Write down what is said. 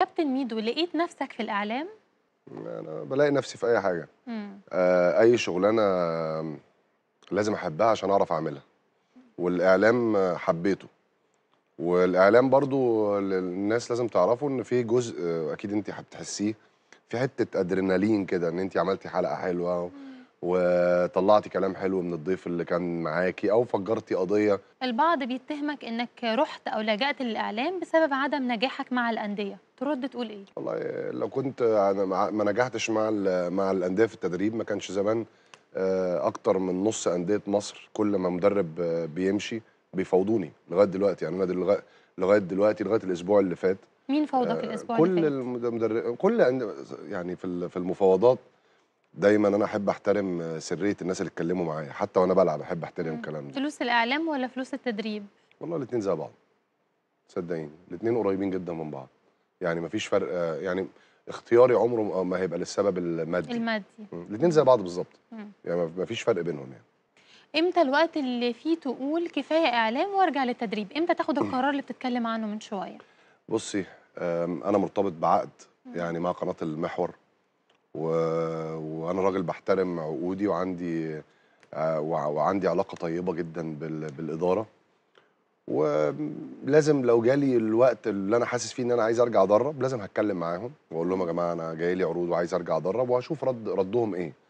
كابتن ميدو لقيت نفسك في الإعلام؟ أنا بلاقي نفسي في أي حاجة آه أي شغلانة لازم أحبها عشان أعرف أعملها والإعلام حبيته والإعلام برضو الناس لازم تعرفوا إن في جزء آه، أكيد أنت هتحسيه في حتة أدرينالين كده إن أنت عملتي حلقة حلوة وطلعتي كلام حلو من الضيف اللي كان معاكي او فجرتي قضيه البعض بيتهمك انك رحت او لجأت للاعلام بسبب عدم نجاحك مع الانديه ترد تقول ايه والله لو كنت انا ما نجحتش مع مع الانديه في التدريب ما كانش زمان آه، اكتر من نص انديه مصر كل ما مدرب آه، بيمشي بيفاوضوني لغايه دلوقتي يعني انا لغايه دلوقتي لغايه الاسبوع اللي فات مين فاوضك آه، الاسبوع كل اللي فات؟ كل المدرب كل يعني في المفاوضات دايما انا احب احترم سريه الناس اللي اتكلموا معايا حتى وانا بلعب احب احترم الكلام ده فلوس الاعلام ولا فلوس التدريب والله الاثنين زي بعض صدقيني الاثنين قريبين جدا من بعض يعني مفيش فرق يعني اختياري عمره ما هيبقى للسبب المادي المادي الاثنين زي بعض بالظبط يعني مفيش فرق بينهم يعني امتى الوقت اللي فيه تقول كفايه اعلام وارجع للتدريب امتى تاخد القرار اللي بتتكلم عنه من شويه بصي انا مرتبط بعقد يعني مع قناه المحور و... وانا راجل بحترم عقودي وعندي آه، وعندي علاقه طيبه جدا بال... بالاداره ولازم لو جالي الوقت اللي انا حاسس فيه ان انا عايز ارجع ادرب لازم هتكلم معاهم واقول لهم يا جماعه انا جاي لي عروض وعايز ارجع ادرب وهشوف رد ردهم ايه